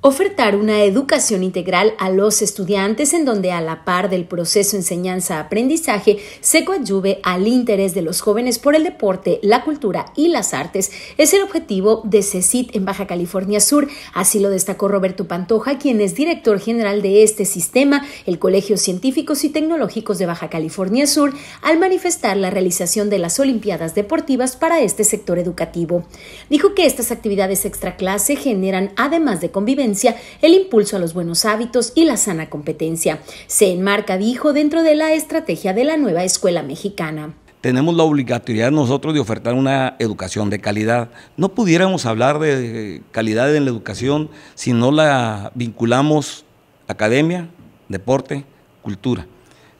Ofertar una educación integral a los estudiantes en donde a la par del proceso enseñanza-aprendizaje se coadyuve al interés de los jóvenes por el deporte, la cultura y las artes es el objetivo de CECIT en Baja California Sur. Así lo destacó Roberto Pantoja, quien es director general de este sistema, el Colegio Científicos y Tecnológicos de Baja California Sur, al manifestar la realización de las Olimpiadas Deportivas para este sector educativo. Dijo que estas actividades extraclase generan, además de convivencia, el impulso a los buenos hábitos y la sana competencia. Se enmarca, dijo, dentro de la estrategia de la nueva escuela mexicana tenemos la obligatoriedad nosotros de ofertar una educación de calidad. No pudiéramos hablar de calidad en la educación si no la vinculamos academia, deporte, cultura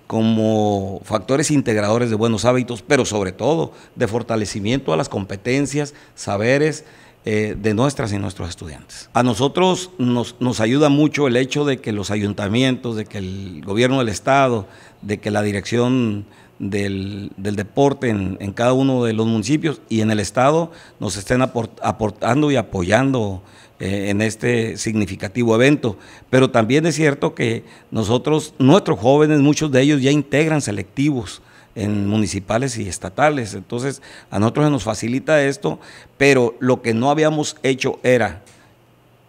como factores integradores de buenos hábitos, pero sobre todo de fortalecimiento a las competencias, saberes eh, de nuestras y nuestros estudiantes. A nosotros nos, ayuda mucho el hecho de que los ayuntamientos, de que el gobierno del Estado, de que la dirección del, deporte en, cada uno de los municipios y en el Estado nos estén aportando y apoyando eh, en este significativo evento. Pero también es cierto que nosotros, nuestros jóvenes, muchos de ellos ya integran selectivos en municipales y estatales. Entonces, a nosotros se nos facilita esto, pero lo que no habíamos hecho era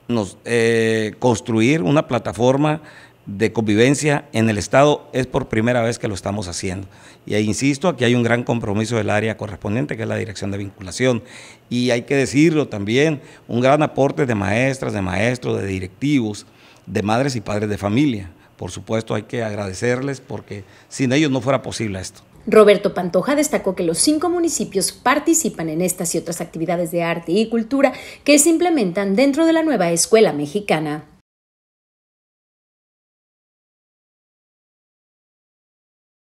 nos, eh, construir una plataforma de convivencia en el Estado es por primera vez que lo estamos haciendo. Y ahí insisto, aquí hay un gran compromiso del área correspondiente, que es la Dirección de Vinculación. Y hay que decirlo también, un gran aporte de maestras, de maestros, de directivos, de madres y padres de familia. Por supuesto, hay que agradecerles porque sin ellos no fuera posible esto. Roberto Pantoja destacó que los cinco municipios participan en estas y otras actividades de arte y cultura que se implementan dentro de la nueva escuela mexicana.